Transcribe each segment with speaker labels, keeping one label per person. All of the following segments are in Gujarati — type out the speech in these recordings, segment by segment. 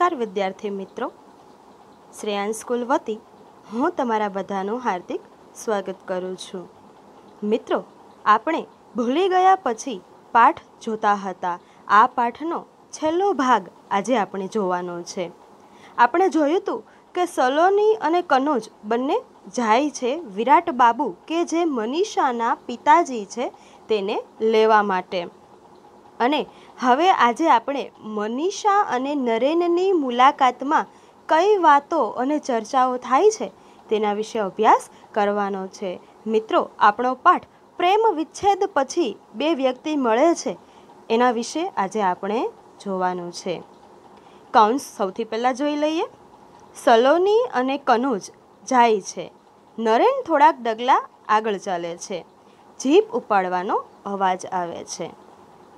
Speaker 1: નમસ્કાર વિદ્યાર્થી મિત્રો શ્રેયાન સ્કૂલ વતી હું તમારા બધાનું હાર્દિક સ્વાગત કરું છું મિત્રો આપણે ભૂલી ગયા પછી પાઠ જોતા હતા આ પાઠનો છેલ્લો ભાગ આજે આપણે જોવાનો છે આપણે જોયું હતું કે સલોની અને કનોજ બંને જાય છે વિરાટ બાબુ કે જે મનીષાના પિતાજી છે તેને લેવા માટે અને હવે આજે આપણે મનીષા અને નરેનની મુલાકાતમાં કઈ વાતો અને ચર્ચાઓ થાય છે તેના વિશે અભ્યાસ કરવાનો છે મિત્રો આપણો પાઠ પ્રેમ વિચ્છેદ પછી બે વ્યક્તિ મળે છે એના વિશે આજે આપણે જોવાનું છે કંસ સૌથી પહેલાં જોઈ લઈએ સલોની અને કનુજ જાય છે નરેન થોડાક ડગલા આગળ ચાલે છે જીપ ઉપાડવાનો અવાજ આવે છે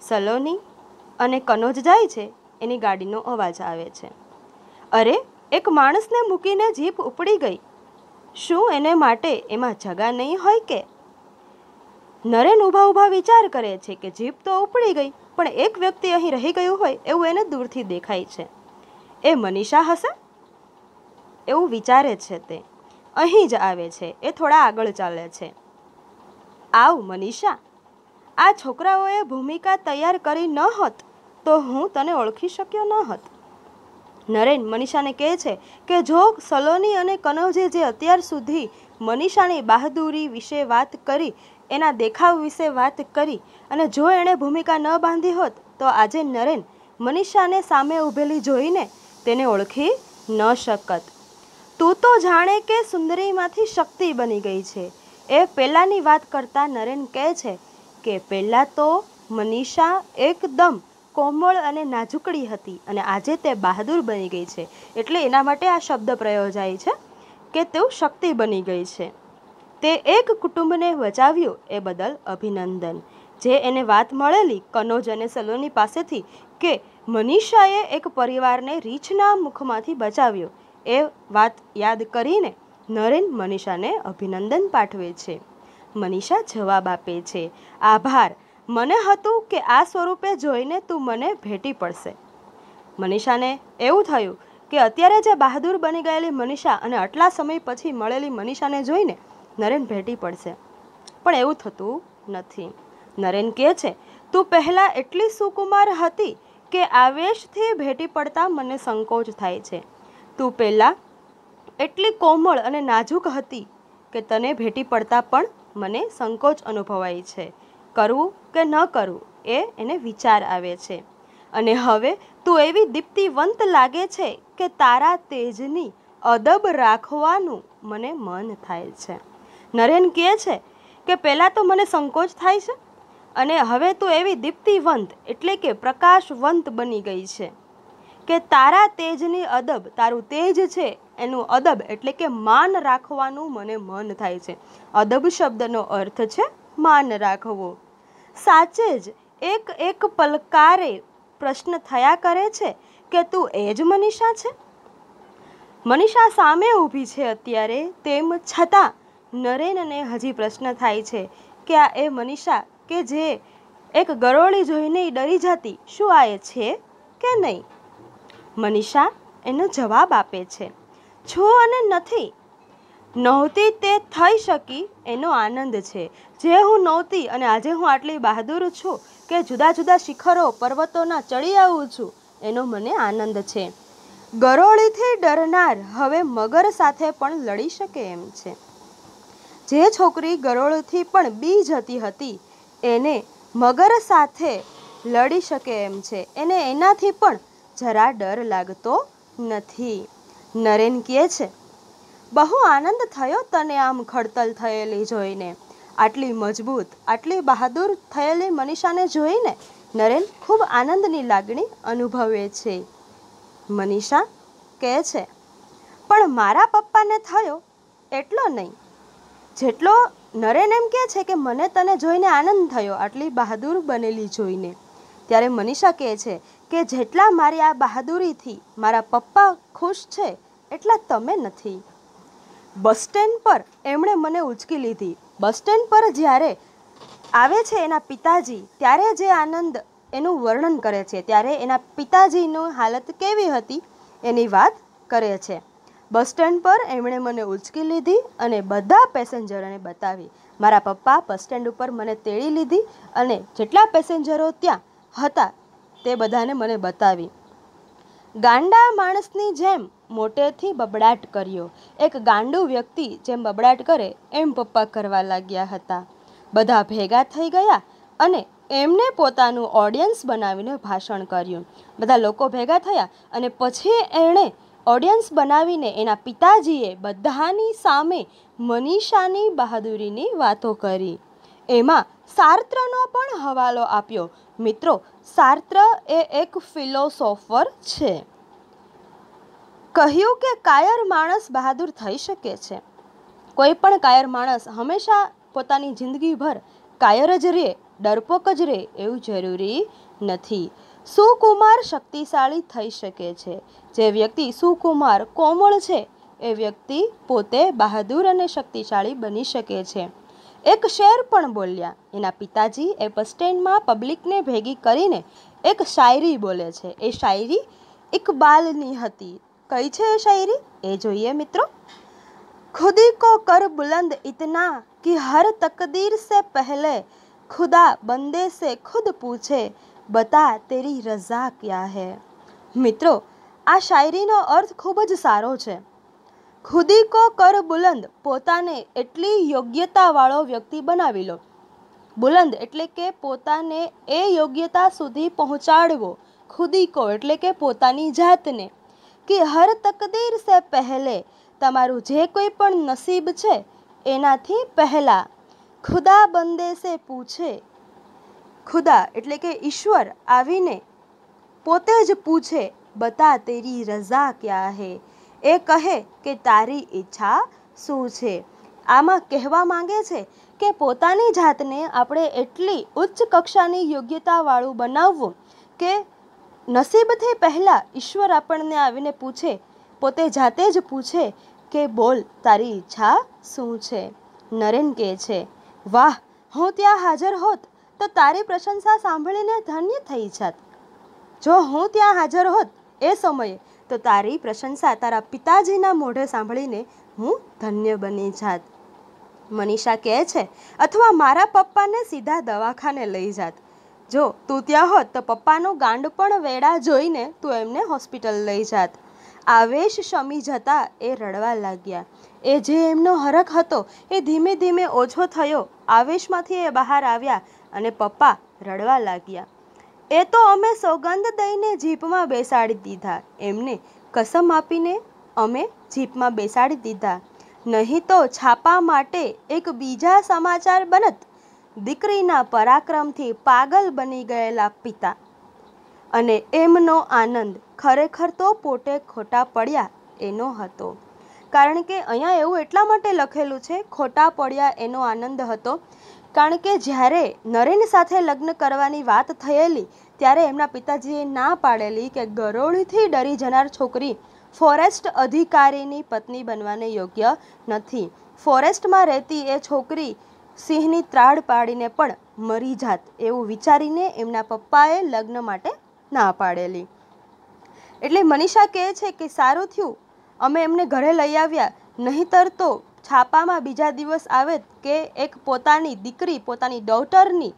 Speaker 1: સલોની અને કનોજ જાય છે એની ગાડીનો અવાજ આવે છે અરે એક માણસને મૂકીને જીપ ઉપડી ગઈ શું એને માટે એમાં જગા નહીં હોય કે નરેન ઊભા ઊભા વિચાર કરે છે કે જીપ તો ઉપડી ગઈ પણ એક વ્યક્તિ અહીં રહી ગયું હોય એવું એને દૂરથી દેખાય છે એ મનીષા હશે એવું વિચારે છે તે અહીં જ આવે છે એ થોડા આગળ ચાલે છે આવ મનીષા આ છોકરાઓએ ભૂમિકા તૈયાર કરી ન હોત તો હું તને ઓળખી શક્યો ન હતો નરેન મનીષાને કહે છે કે જો સલોની અને કનવજે જે અત્યાર સુધી મનીષાની બહાદુરી વિશે વાત કરી એના દેખાવ વિશે વાત કરી અને જો એણે ભૂમિકા ન બાંધી હોત તો આજે નરેન મનીષાને સામે ઊભેલી જોઈને તેને ઓળખી ન શકત તું તો જાણે કે સુંદરીમાંથી શક્તિ બની ગઈ છે એ પહેલાંની વાત કરતાં નરેન કહે છે કે પહેલાં તો મનીષા એકદમ કોમળ અને નાજુકડી હતી અને આજે તે બહાદુર બની ગઈ છે એટલે એના માટે આ શબ્દ પ્રયોજાય છે કે તેઓ શક્તિ બની ગઈ છે તે એક કુટુંબને બચાવ્યું એ બદલ અભિનંદન જે એને વાત મળેલી કનોજ અને સલોની પાસેથી કે મનીષાએ એક પરિવારને રીછના મુખમાંથી બચાવ્યો એ વાત યાદ કરીને નરેન મનીષાને અભિનંદન પાઠવે છે મનીષા જવાબ આપે છે આભાર મને હતું કે આ સ્વરૂપે જોઈને તું મને ભેટી પડશે મનીષાને એવું થયું કે અત્યારે જે બહાદુર બની ગયેલી મનીષા અને આટલા સમય પછી મળેલી મનીષાને જોઈને નરેન ભેટી પડશે પણ એવું થતું નથી નરેન કહે છે તું પહેલાં એટલી સુકુમાર હતી કે આવેશથી ભેટી પડતા મને સંકોચ થાય છે તું પહેલાં એટલી કોમળ અને નાજુક હતી કે તને ભેટી પડતા પણ મને સંકોચ અનુભવાય છે કરવું કે ન કરવું એ એને વિચાર આવે છે અને હવે તું એવી દીપ્તિવંત લાગે છે કે તારા તેજની અદબ રાખવાનું મને મન થાય છે નરેન કહે છે કે પહેલાં તો મને સંકોચ થાય છે અને હવે તું એવી દીપ્તિવંત એટલે કે પ્રકાશવંત બની ગઈ છે કે તારા તેજની અદબ તારું તેજ છે એનું અદબ એટલે કે માન રાખવાનું મને મન થાય છે અદબ શબ્દનો અર્થ છે માન રાખવો સાચે જ એક એક પલકારે પ્રશ્ન થયા કરે છે કે તું એ જ મનીષા છે મનીષા સામે ઊભી છે અત્યારે તેમ છતાં નરેનને હજી પ્રશ્ન થાય છે કે આ એ મનીષા કે જે એક ગરોળી જોઈને ડરી જતી શું આ એ છે કે નહીં મનીષા એનો જવાબ આપે છે છું અને નથી નહોતી તે થઈ શકી એનો આનંદ છે જે હું નહોતી અને આજે હું આટલી બહાદુર છું કે જુદા જુદા શિખરો પર્વતોના ચડી આવું છું એનો મને આનંદ છે ગરોળીથી ડરનાર હવે મગર સાથે પણ લડી શકે એમ છે જે છોકરી ગરોળથી પણ બી જતી હતી એને મગર સાથે લડી શકે એમ છે એને એનાથી પણ જરા ડર લાગતો નથી નરેન કહે છે બહુ આનંદ થયો તને આમ ખડતલ થયેલી જોઈને આટલી મજબૂત આટલી બહાદુર થયેલી મનીષાને જોઈને નરેન ખૂબ આનંદની લાગણી અનુભવે છે મનીષા કહે છે પણ મારા પપ્પાને થયો એટલો નહીં જેટલો નરેન એમ કહે છે કે મને તને જોઈને આનંદ થયો આટલી બહાદુર બનેલી જોઈને ત્યારે મનીષા કહે છે કે જેટલા મારી આ બહાદુરીથી મારા પપ્પા ખુશ છે એટલા તમે નથી બસ સ્ટેન્ડ પર એમણે મને ઉચકી લીધી બસ સ્ટેન્ડ પર જ્યારે આવે છે એના પિતાજી ત્યારે જે આનંદ એનું વર્ણન કરે છે ત્યારે એના પિતાજીનું હાલત કેવી હતી એની વાત કરે છે બસ સ્ટેન્ડ પર એમણે મને ઉચકી લીધી અને બધા પેસેન્જરોને બતાવી મારા પપ્પા બસ સ્ટેન્ડ ઉપર મને તેડી લીધી અને જેટલા પેસેન્જરો ત્યાં હતા તે બધાને મને બતાવી ગાંડા માણસની જેમ મોટેથી બબડાટ કર્યો એક ગાંડું વ્યક્તિ જેમ બબડાટ કરે એમ પપ્પા કરવા લાગ્યા હતા બધા ભેગા થઈ ગયા અને એમને પોતાનું ઓડિયન્સ બનાવીને ભાષણ કર્યું બધા લોકો ભેગા થયા અને પછી એણે ઓડિયન્સ બનાવીને એના પિતાજીએ બધાની સામે મનીષાની બહાદુરીની વાતો કરી એમાં સાર્ત્રનો પણ હવાલો આપ્યો મિત્રો સાર્ત્ર એ એક ફિલોસોફર છે કહ્યું કે કાયર માણસ બહાદુર થઈ શકે છે કોઈ પણ કાયર માણસ હંમેશા પોતાની જિંદગીભર કાયર જ રહે ડરપોક જ રહે એવું જરૂરી નથી સુકુમાર શક્તિશાળી થઈ શકે છે જે વ્યક્તિ સુકુમાર કોમળ છે એ વ્યક્તિ પોતે બહાદુર અને શક્તિશાળી બની શકે છે એક શેર પણ બોલ્યા એના પિતાજી એ બસ સ્ટેન્ડમાં પબ્લિકને ભેગી કરીને એક શાયરી બોલે છે એ શાયરી ઇકબાલની હતી કઈ છે એ શાયરી એ જોઈએ મિત્રો ખુદી કો કર બુલંદ ઇતના કે હર તકદીર સે પહેલે ખુદા બંદે સે ખુદ પૂછે બતા તેરી રઝા ક્યાં હે મિત્રો આ શાયરીનો અર્થ ખૂબ જ સારો છે ખુદી કો કર બુલંદ પોતાને એટલી યોગ્યતાવાળો વ્યક્તિ બનાવી લો બુલંદ એટલે કે પોતાને એ યોગ્યતા સુધી પહોંચાડવો ખુદી કો એટલે કે પોતાની જાતને કે હર તકદીર સે પહેલે તમારું જે કોઈ પણ નસીબ છે એનાથી પહેલાં ખુદા બંદે સે પૂછે ખુદા એટલે કે ઈશ્વર આવીને પોતે જ પૂછે બતા તેરી રઝા ક્યાં હે એ કહે કે તારી ઈચ્છા શું છે આમાં કહેવા માંગે છે કે પોતાની જાતને આપણે એટલી ઉચ્ચ કક્ષાની યોગ્યતાવાળું બનાવવું કે નસીબથી પહેલાં ઈશ્વર આપણને આવીને પૂછે પોતે જાતે જ પૂછે કે બોલ તારી ઈચ્છા શું છે નરેન કહે છે વાહ હું ત્યાં હાજર હોત તો તારી પ્રશંસા સાંભળીને ધન્ય થઈ જાત જો હું ત્યાં હાજર હોત એ સમયે તો તારી પ્રશંસા તારા પિતાજીના મોઢે સાંભળીને હું ધન્ય બની જાત મનીષા કહે છે અથવા મારા પપ્પાને સીધા દવાખાને લઈ જાત જો તું ત્યાં હોત તો પપ્પાનો ગાંડ પણ વેડા જોઈને તું એમને હોસ્પિટલ લઈ જાત આવેશ શમી જતા એ રડવા લાગ્યા એ જે એમનો હરખ હતો એ ધીમે ધીમે ઓછો થયો આવેશમાંથી એ બહાર આવ્યા અને પપ્પા રડવા લાગ્યા એ તો અમે સોગંદ દઈને જીપમાં બેસાડી દીધા એમને કસમ આપીને અમે જીપમાં બેસાડી દીધા નહીં તો છાપા માટે એક બીજા સમાચાર બનત દીકરીના પરાક્રમથી પાગલ બની ગયેલા પિતા અને એમનો આનંદ ખરેખર તો પોટે ખોટા પડ્યા એનો હતો કારણ કે અહીંયા એવું એટલા માટે લખેલું છે ખોટા પડ્યા એનો આનંદ હતો કારણ કે જ્યારે નરેન સાથે લગ્ન કરવાની વાત થયેલી ત્યારે એમના પિતાજીએ ના પાડેલી કે ગરોળીથી ડરી જનાર છોકરી ફોરેસ્ટ અધિકારીની પત્ની બનવાને યોગ્ય નથી ફોરેસ્ટમાં રહેતી એ છોકરી સિંહની ત્રાડ પાડીને પણ મરી જાત એવું વિચારીને એમના પપ્પાએ લગ્ન માટે ના પાડેલી એટલે મનીષા કહે છે કે સારું થયું અમે એમને ઘરે લઈ આવ્યા નહીંતર તો છાપામાં બીજા દિવસ આવે કે એક પોતાની દીકરી પોતાની ડોટરની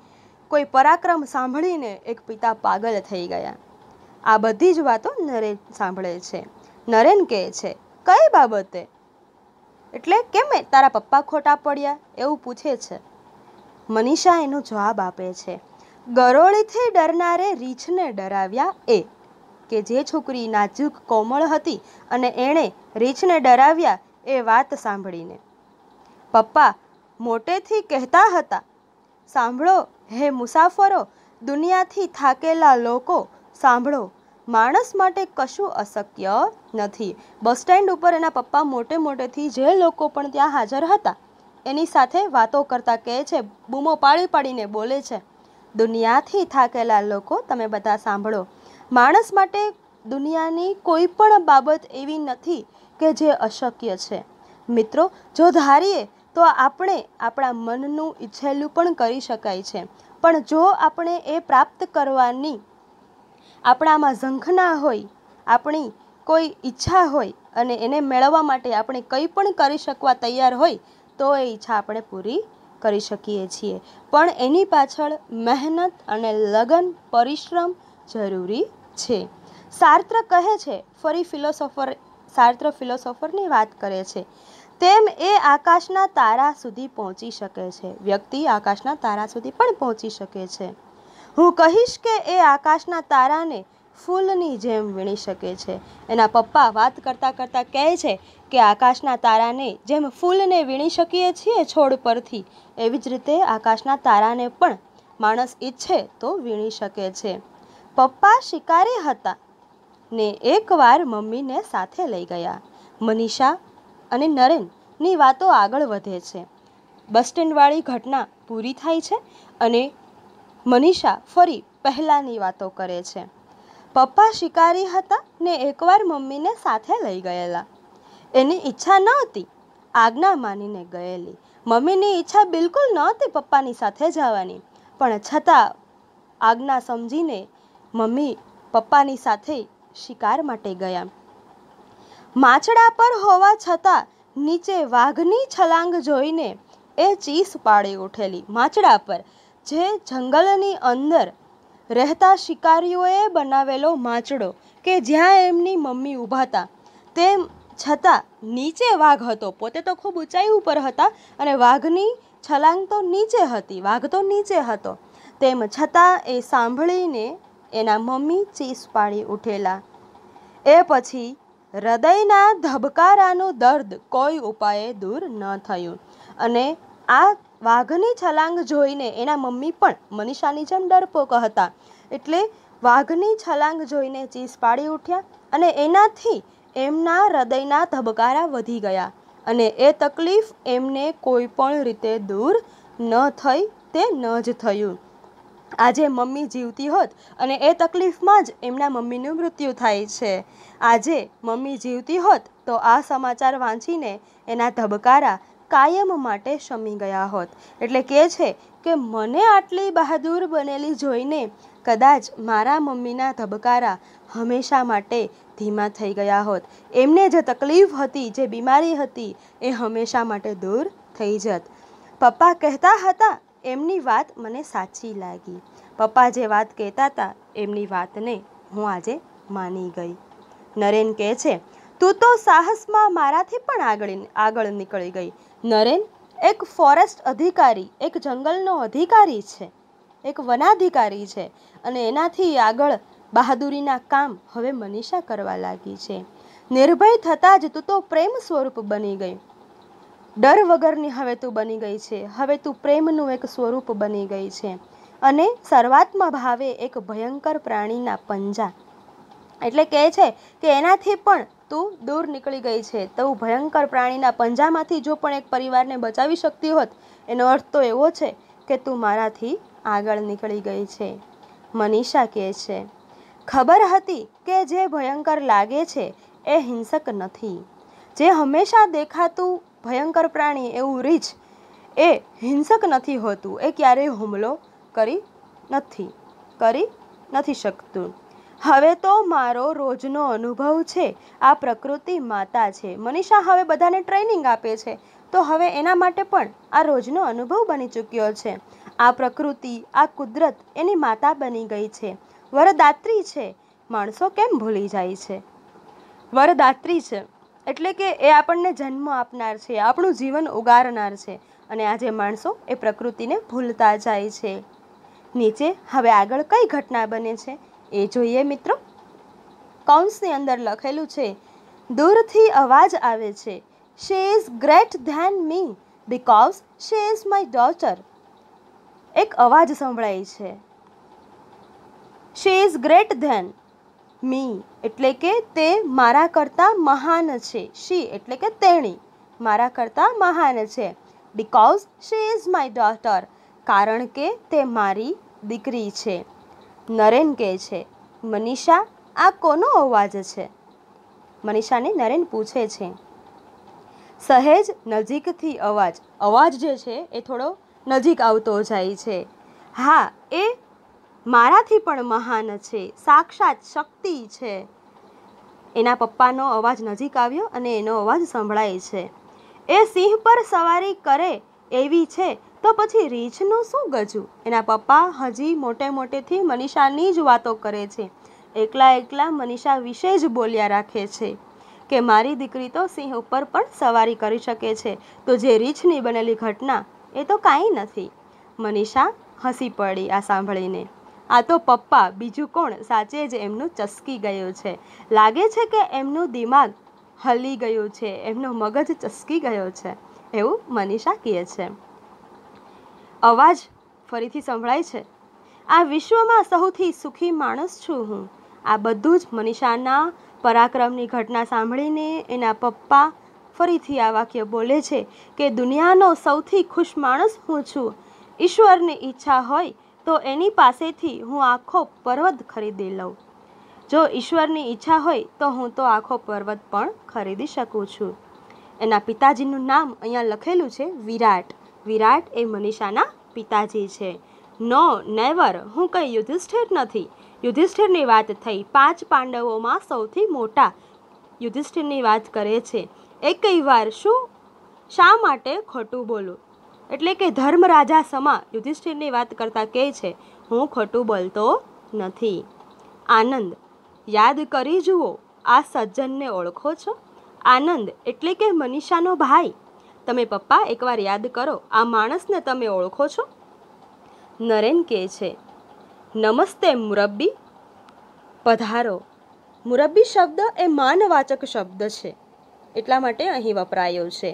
Speaker 1: કોઈ પરાક્રમ સાંભળીને એક પિતા પાગલ થઈ ગયા આ બધી જ વાતો નરેન સાંભળે છે નરેન કહે છે કઈ બાબતે એટલે કેમ તારા પપ્પા ખોટા પડ્યા એવું પૂછે છે મનીષા એનો જવાબ આપે છે ગરોળીથી ડરનારે રીછને ડરાવ્યા એ કે જે છોકરી નાજુક કોમળ હતી અને એણે રીછને ડરાવ્યા એ વાત સાંભળીને પપ્પા મોટેથી કહેતા હતા સાંભળો હે મુસાફરો દુનિયાથી થાકેલા લોકો સાંભળો માણસ માટે કશું અશક્ય નથી બસ સ્ટેન્ડ ઉપર એના પપ્પા મોટે મોટેથી જે લોકો પણ ત્યાં હાજર હતા એની સાથે વાતો કરતા કહે છે બૂમો પાડી પાડીને બોલે છે દુનિયાથી થાકેલા લોકો તમે બધા સાંભળો માણસ માટે દુનિયાની કોઈ પણ બાબત એવી નથી કે જે અશક્ય છે મિત્રો જો ધારીએ તો આપણે આપણા મનનું ઈચ્છેલું પણ કરી શકાય છે પણ જો આપણે એ પ્રાપ્ત કરવાની આપણામાં ઝંખના હોય આપણી કોઈ ઈચ્છા હોય અને એને મેળવવા માટે આપણે કંઈ પણ કરી શકવા તૈયાર હોય તો એ ઈચ્છા આપણે પૂરી કરી શકીએ છીએ પણ એની પાછળ મહેનત અને લગન પરિશ્રમ જરૂરી છે સાર્ત્ર કહે છે ફરી ફિલોસોફર શાસ્ત્ર ફિલોસોફરની વાત કરે છે તેમ એ આકાશના તારા સુધી પહોંચી શકે છે વ્યક્તિ આકાશના તારા સુધી પણ પહોંચી શકે છે હું કહીશ કે એ આકાશના તારાને ફૂલની જેમ વીણી શકે છે એના પપ્પા વાત કરતાં કરતાં કહે છે કે આકાશના તારાને જેમ ફૂલને વીણી શકીએ છીએ છોડ પરથી એવી જ રીતે આકાશના તારાને પણ માણસ ઈચ્છે તો વીણી શકે છે પપ્પા શિકારી હતા ને એકવાર મમ્મીને સાથે લઈ ગયા મનીષા અને નરેનની વાતો આગળ વધે છે બસ સ્ટેન્ડવાળી ઘટના પૂરી થાય છે અને મનીષા ફરી પહેલાંની વાતો કરે છે પપ્પા શિકારી હતા ને એકવાર મમ્મીને સાથે લઈ ગયેલા એની ઈચ્છા ન હતી આજ્ઞા માનીને ગયેલી મમ્મીની ઈચ્છા બિલકુલ ન હતી પપ્પાની સાથે જવાની પણ છતાં આજ્ઞા સમજીને મમ્મી પપ્પાની સાથે શિકાર માટે ગયા માછડા પર હોવા છતાં નીચે વાઘની છલાંગ જોઈને એ ચીસ પાડી ઉઠેલી માછડા પર જે જંગલની અંદર રહેતા શિકારીઓએ બનાવેલો માછડો કે જ્યાં એમની મમ્મી ઊભા હતા તેમ છતાં નીચે વાઘ હતો પોતે તો ખૂબ ઊંચાઈ ઉપર હતા અને વાઘની છલાંગ તો નીચે હતી વાઘ તો નીચે હતો તેમ છતાં એ સાંભળીને એના મમ્મી ચીસ પાડી ઉઠેલા એ પછી હૃદયના ધબકારાનું દર્દ કોઈ ઉપાયે દૂર ન થયું અને આ વાઘની છલાંગ જોઈને એના મમ્મી પણ મનીષાની જેમ ડરપોક હતા એટલે વાઘની છલાંગ જોઈને ચીસ પાડી ઉઠ્યા અને એનાથી એમના હૃદયના ધબકારા વધી ગયા અને એ તકલીફ એમને કોઈ પણ રીતે દૂર ન થઈ તે ન જ થયું આજે મમ્મી જીવતી હોત અને એ તકલીફમાં જ એમના મમ્મીનું મૃત્યુ થાય છે આજે મમ્મી જીવતી હોત તો આ સમાચાર વાંચીને એના ધબકારા કાયમ માટે શમી ગયા હોત એટલે કહે છે કે મને આટલી બહાદુર બનેલી જોઈને કદાચ મારા મમ્મીના ધબકારા હંમેશા માટે ધીમા થઈ ગયા હોત એમને જે તકલીફ હતી જે બીમારી હતી એ હંમેશા માટે દૂર થઈ જત પપ્પા કહેતા હતા એમની વાત મને સાચી લાગી પપ્પા જે વાત કહેતા હતા એમની વાતને હું આજે માની ગઈ નરેન કહે છે તું તો સાહસમાં મારાથી પણ આગળ આગળ નીકળી ગઈ નરેન એક ફોરેસ્ટ અધિકારી એક જંગલનો અધિકારી છે એક વનાધિકારી છે અને એનાથી આગળ બહાદુરીના કામ હવે મનીષા કરવા લાગી છે નિર્ભય થતાં જ તું તો પ્રેમ સ્વરૂપ બની ગઈ ડર વગરની હવે તું બની ગઈ છે હવે તું પ્રેમનું એક સ્વરૂપ બની ગઈ છે અને સર્વાત્મા ભાવે એક ભયંકર પ્રાણીના પંજા એટલે કહે છે કે એનાથી પણ તું દૂર નીકળી ગઈ છે તું ભયંકર પ્રાણીના પંજામાંથી જો પણ એક પરિવારને બચાવી શકતી હોત એનો અર્થ તો એવો છે કે તું મારાથી આગળ નીકળી ગઈ છે મનીષા કહે છે ખબર હતી કે જે ભયંકર લાગે છે એ હિંસક નથી જે હંમેશા દેખાતું ભયંકર પ્રાણી એવું રીછ એ હિંસક નથી હોતું એ ક્યારેય હુમલો કરી નથી કરી નથી શકતું હવે તો મારો રોજનો અનુભવ છે આ પ્રકૃતિ માતા છે મનીષા હવે બધાને ટ્રેનિંગ આપે છે તો હવે એના માટે પણ આ રોજનો અનુભવ બની ચૂક્યો છે આ પ્રકૃતિ આ કુદરત એની માતા બની ગઈ છે વરદાત્રી છે માણસો કેમ ભૂલી જાય છે વરદાત્રી છે એટલે કે એ આપણને જન્મ આપનાર છે આપણું જીવન ઉગારનાર છે અને આજે માણસો એ પ્રકૃતિને ભૂલતા જાય છે નીચે હવે આગળ કઈ ઘટના બને છે એ જોઈએ મિત્રો કૌંસની અંદર લખેલું છે દૂરથી અવાજ આવે છે she is great than me because she is my daughter એક અવાજ સંભળાય છે she is great than me એટલે કે તે મારા કરતાં મહાન છે શી એટલે કે તેણી મારા કરતાં મહાન છે because she is my daughter કારણ કે તે મારી દીકરી છે નરેન કહે છે મનીષા આ કોનો અવાજ છે મનીષાને નરેન પૂછે છે સહેજ નજીકથી અવાજ અવાજ જે છે એ થોડો નજીક આવતો જાય છે હા એ મારાથી પણ મહાન છે સાક્ષાત શક્તિ છે એના પપ્પાનો અવાજ નજીક આવ્યો અને એનો અવાજ સંભળાય છે એ સિંહ પર સવારી કરે એવી છે તો પછી રીછનું શું ગજું એના પપ્પા હજી મોટે મોટેથી મનીષાની જ વાતો કરે છે એકલા એકલા મનીષા વિશે જ બોલ્યા રાખે છે કે મારી દીકરી તો સિંહ ઉપર પણ સવારી કરી શકે છે તો જે રીછની બનેલી ઘટના એ તો કાંઈ નથી મનીષા હસી પડી આ સાંભળીને આ તો પપ્પા બીજું કોણ સાચે જ એમનું ચસકી ગયું છે લાગે છે કે એમનું દિમાગ હલી ગયું છે એમનો મગજ ચસકી ગયો છે એવું મનીષા કહે છે અવાજ ફરીથી સંભળાય છે આ વિશ્વમાં સૌથી સુખી માણસ છું હું આ બધું જ મનીષાના પરાક્રમની ઘટના સાંભળીને એના પપ્પા ફરીથી આ વાક્ય બોલે છે કે દુનિયાનો સૌથી ખુશ માણસ હું છું ઈશ્વરની ઈચ્છા હોય તો એની પાસેથી હું આખો પર્વત ખરીદી લઉં જો ઈશ્વરની ઈચ્છા હોય તો હું તો આખો પર્વત પણ ખરીદી શકું છું એના પિતાજીનું નામ અહીંયા લખેલું છે વિરાટ વિરાટ એ મનીષાના પિતાજી છે નો નેવર હું કંઈ યુધિષ્ઠિર નથી યુધિષ્ઠિરની વાત થઈ પાંચ પાંડવોમાં સૌથી મોટા યુધિષ્ઠિરની વાત કરે છે કઈ વાર શું શા માટે ખોટું બોલું એટલે કે ધર્મરાજા સમા યુધિષ્ઠિરની વાત કરતાં કહે છે હું ખોટું બોલતો નથી આનંદ યાદ કરી જુઓ આ સજ્જનને ઓળખો છો આનંદ એટલે કે મનીષાનો ભાઈ તમે પપ્પા એકવાર યાદ કરો આ માણસને તમે ઓળખો છો નરેન કહે છે નમસ્તે મુરબ્બી પધારો મુરબ્બી શબ્દ એ માનવાચક શબ્દ છે એટલા માટે અહીં વપરાયો છે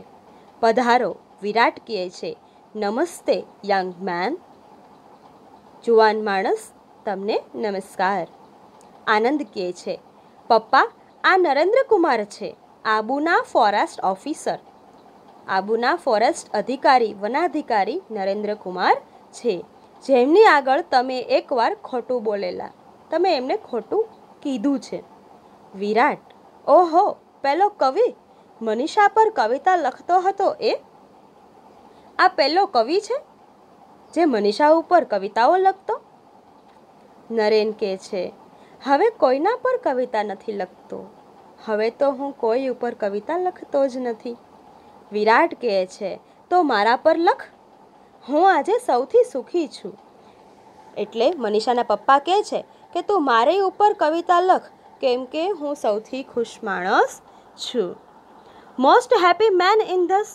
Speaker 1: પધારો વિરાટ કહે છે નમસ્તે યંગ મેન જુવાન માણસ તમને નમસ્કાર આનંદ કહે છે પપ્પા આ નરેન્દ્ર કુમાર છે આબુના ફોરેસ્ટ ઓફિસર આબુના ફોરેસ્ટ અધિકારી વનાધિકારી નરેન્દ્ર કુમાર છે જેમની આગળ તમે એકવાર ખોટું બોલેલા તમે એમને ખોટું કીધું છે વિરાટ ઓહો પેલો કવિ મનીષા પર કવિતા લખતો હતો એ આ પહેલો કવિ છે જે મનીષા ઉપર કવિતાઓ લખતો નરેન કહે છે હવે કોઈના પર કવિતા નથી લખતો હવે તો હું કોઈ ઉપર કવિતા લખતો જ નથી વિરાટ કહે છે તો મારા પર લખ હું આજે સૌથી સુખી છું એટલે મનીષાના પપ્પા કહે છે કે તું મારી ઉપર કવિતા લખ કેમ કે હું સૌથી ખુશ માણસ છું મોસ્ટ હેપી મેન ઇન ધસ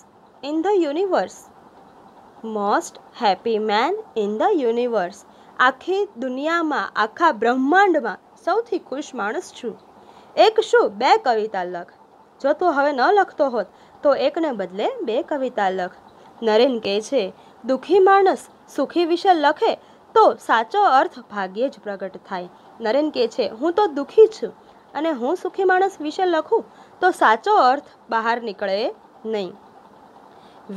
Speaker 1: in the universe most happy man in the universe આખી દુનિયામાં આખા બ્રહ્માંડમાં સૌથી ખુશ માણસ છું એક શું બે કવિતા લખ જો તું હવે ન લખતો હોત તો એકને બદલે બે કવિતા લખ નરેન કહે છે દુઃખી માણસ સુખી વિશે લખે તો સાચો અર્થ ભાગ્યે જ પ્રગટ થાય નરેન કહે છે હું તો દુઃખી છું અને હું સુખી માણસ વિશે લખું તો સાચો અર્થ બહાર નીકળે નહીં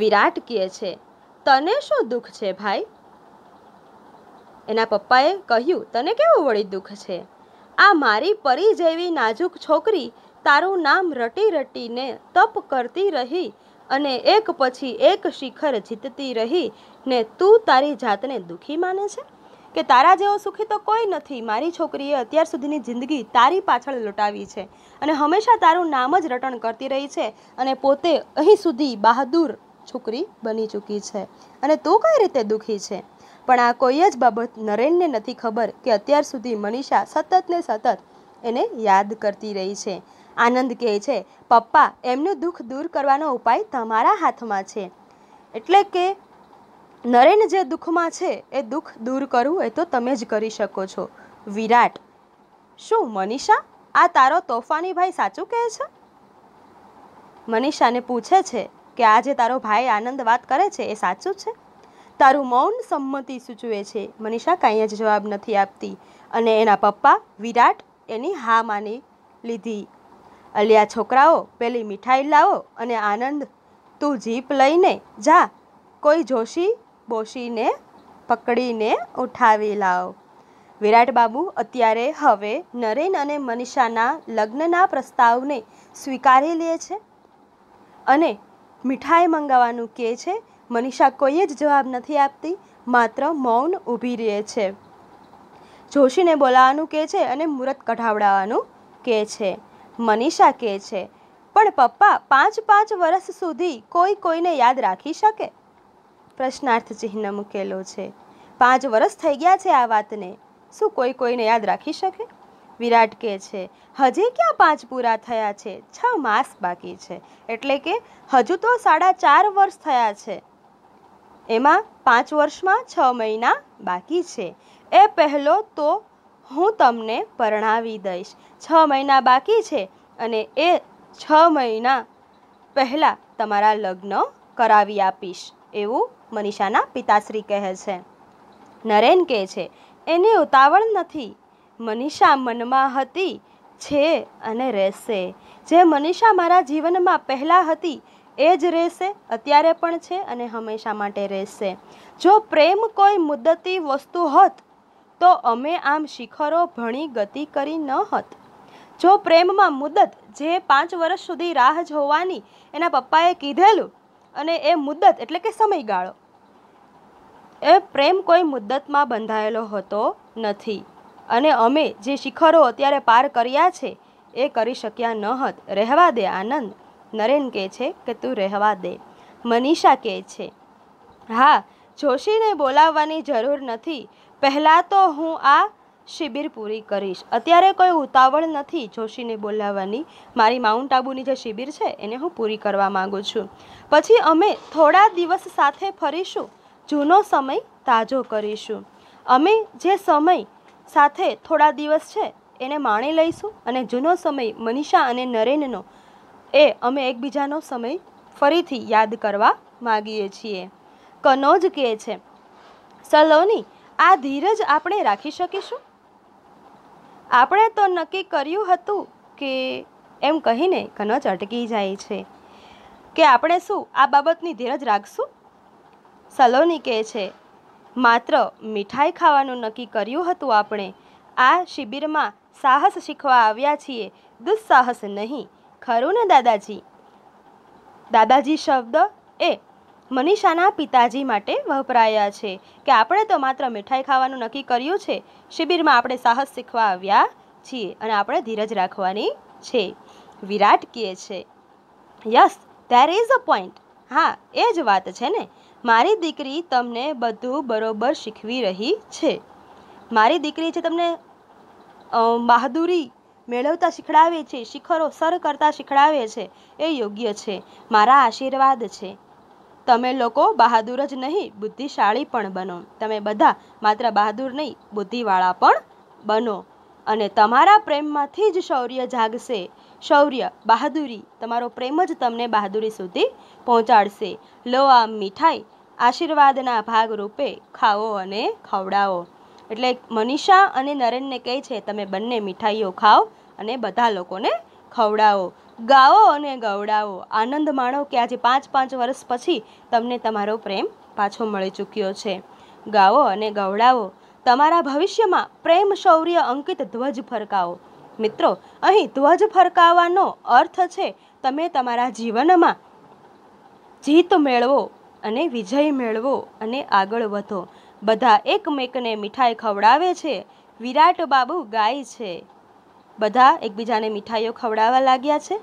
Speaker 1: વિરાટ કહે છે તને શું દુઃખ છે ભાઈ એના પપ્પાએ કહ્યું તને કેવું વળી દુઃખ છે આ મારી પરી જેવી નાજુક છોકરી તારું નામ રટી રટીને તપ કરતી રહી અને એક પછી એક શિખર જીતતી રહી ને તું તારી જાતને દુઃખી માને છે કે તારા જેવો સુખી તો કોઈ નથી મારી છોકરીએ અત્યાર સુધીની જિંદગી તારી પાછળ લૂંટાવી છે અને હંમેશા તારું નામ જ રટણ કરતી રહી છે અને પોતે અહીં સુધી બહાદુર છોકરી બની ચૂકી છે અને તું કઈ રીતે દુઃખી છે પણ આ કોઈ જ બાબત નરેનને નથી ખબર કે અત્યાર સુધી મનીષા સતત ને સતત એને યાદ કરતી રહી છે આનંદ કહે છે પપ્પા એમનું દુઃખ દૂર કરવાનો ઉપાય તમારા હાથમાં છે એટલે કે નરેન જે દુઃખમાં છે એ દુઃખ દૂર કરવું એ તો તમે જ કરી શકો છો વિરાટ શું મનીષા આ તારો તોફાની ભાઈ સાચું કહે છે મનીષાને પૂછે છે કે આજે તારો ભાઈ આનંદ વાત કરે છે એ સાચું છે તારું મૌન સંમતિ સૂચવે છે મનીષા કાંઈ જ જવાબ નથી આપતી અને એના પપ્પા વિરાટ એની હા માની લીધી અલ્યા છોકરાઓ પેલી મીઠાઈ લાવો અને આનંદ તું જીપ લઈને જા કોઈ જોશી બોશીને પકડીને ઉઠાવી લાવો વિરાટ બાબુ અત્યારે હવે નરેન અને મનીષાના લગ્નના પ્રસ્તાવને સ્વીકારી લે છે અને મીઠાઈ મંગાવવાનું કહે છે મનીષા કોઈ જ જવાબ નથી આપતી માત્ર મૌન ઊભી રહે છે જોશીને બોલાવવાનું કહે છે અને મૂરત કઢાવડાવવાનું કહે છે મનીષા કહે છે પણ પપ્પા પાંચ પાંચ વર્ષ સુધી કોઈ કોઈને યાદ રાખી શકે પ્રશ્નાર્થ ચિહ્ન મૂકેલો છે પાંચ વર્ષ થઈ ગયા છે આ વાતને શું કોઈ કોઈને યાદ રાખી શકે વિરાટ કહે છે હજી ક્યાં પાંચ પૂરા થયા છે છ માસ બાકી છે એટલે કે હજુ તો સાડા ચાર વર્ષ થયા છે એમાં પાંચ વર્ષમાં છ મહિના બાકી છે એ પહેલો તો હું તમને પરણાવી દઈશ છ મહિના બાકી છે અને એ છ મહિના પહેલાં તમારા લગ્ન કરાવી આપીશ એવું મનીષાના પિતાશ્રી કહે છે નરેન કહે છે એને ઉતાવળ નથી મનીષા મનમાં હતી છે અને રહેશે જે મનીષા મારા જીવનમાં પહેલાં હતી એ જ રહેશે અત્યારે પણ છે અને હંમેશા માટે રહેશે જો પ્રેમ કોઈ મુદ્દતી વસ્તુ હોત તો અમે આમ શિખરો ભણી ગતિ કરી ન હોત જો પ્રેમમાં મુદ્દત જે પાંચ વર્ષ સુધી રાહ જોવાની એના પપ્પાએ કીધેલું અને એ મુદ્દત એટલે કે સમયગાળો એ પ્રેમ કોઈ મુદ્દતમાં બંધાયેલો હતો નથી અને અમે જે શિખરો અત્યારે પાર કર્યા છે એ કરી શક્યા ન હત રહેવા દે આનંદ નરેન કહે છે કે તું રહેવા દે મનીષા કહે છે હા જોશીને બોલાવવાની જરૂર નથી પહેલાં તો હું આ શિબિર પૂરી કરીશ અત્યારે કોઈ ઉતાવળ નથી જોશીને બોલાવવાની મારી માઉન્ટ આબુની જે શિબિર છે એને હું પૂરી કરવા માગું છું પછી અમે થોડા દિવસ સાથે ફરીશું જૂનો સમય તાજો કરીશું અમે જે સમય સાથે થોડા દિવસ છે એને માણી લઈશું અને જૂનો સમય મનીષા અને નરેનનો એ અમે એકબીજાનો સમય ફરીથી યાદ કરવા માગીએ છીએ કનોજ કહે છે સલોની આ ધીરજ આપણે રાખી શકીશું આપણે તો નક્કી કર્યું હતું કે એમ કહીને કનોજ અટકી જાય છે કે આપણે શું આ બાબતની ધીરજ રાખશું સલોની કહે છે માત્ર મીઠાઈ ખાવાનું નક્કી કર્યું હતું આપણે આ શિબિરમાં સાહસ શીખવા આવ્યા છીએ દુઃસાહસ નહીં ખરું ને દાદાજી દાદાજી શબ્દ એ મનીષાના પિતાજી માટે વપરાયા છે કે આપણે તો માત્ર મીઠાઈ ખાવાનું નક્કી કર્યું છે શિબિરમાં આપણે સાહસ શીખવા આવ્યા છીએ અને આપણે ધીરજ રાખવાની છે વિરાટ કહે છે yes there is a point હા એ જ વાત છે ને મારી દીકરી તમને બધું બરોબર શીખવી રહી છે મારી દીકરી છે તમને બહાદુરી મેળવતા શીખડાવે છે શિખરો સર કરતા શીખડાવે છે એ યોગ્ય છે મારા આશીર્વાદ છે તમે લોકો બહાદુર જ નહીં બુદ્ધિશાળી પણ બનો તમે બધા માત્ર બહાદુર નહીં બુદ્ધિવાળા પણ બનો અને તમારા પ્રેમમાંથી જ શૌર્ય જાગશે શૌર્ય બહાદુરી તમારો પ્રેમ જ તમને બહાદુરી સુધી પહોંચાડશે લો આ મીઠાઈ આશીર્વાદના ભાગરૂપે ખાઓ અને ખવડાવો એટલે મનીષા અને નરેનને કહે છે તમે બંને મીઠાઈઓ ખાઓ અને બધા લોકોને ખવડાવો ગાઓ અને ગવડાવો આનંદ માણો કે આજે પાંચ પાંચ વર્ષ પછી તમને તમારો પ્રેમ પાછો મળી ચૂક્યો છે ગાઓ અને ગવડાવો તમારા ભવિષ્યમાં પ્રેમ શૌર્ય અંકિત ધ્વજ ફરકાવો મિત્રો અહીં ધ્વજ ફરકાવવાનો અર્થ છે તમે તમારા જીવનમાં જીત મેળવો અને વિજય મેળવો અને આગળ વધો બધા એકમેકને મીઠાઈ ખવડાવે છે વિરાટ બાબુ ગાય છે બધા એકબીજાને મીઠાઈઓ ખવડાવવા લાગ્યા છે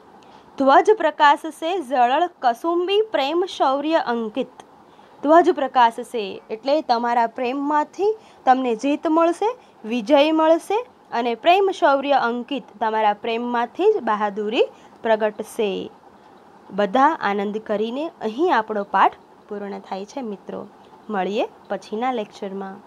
Speaker 1: ધ્વજ પ્રકાશ છે ઝળળ કસુંબી પ્રેમ શૌર્ય અંકિત ધ્વજ પ્રકાશ છે એટલે તમારા પ્રેમમાંથી તમને જીત મળશે વિજય મળશે અને પ્રેમ શૌર્ય અંકિત તમારા પ્રેમમાંથી જ બહાદુરી પ્રગટશે બધા આનંદ કરીને અહીં આપણો પાઠ પૂર્ણ થાય છે મિત્રો મળીએ પછીના લેક્ચરમાં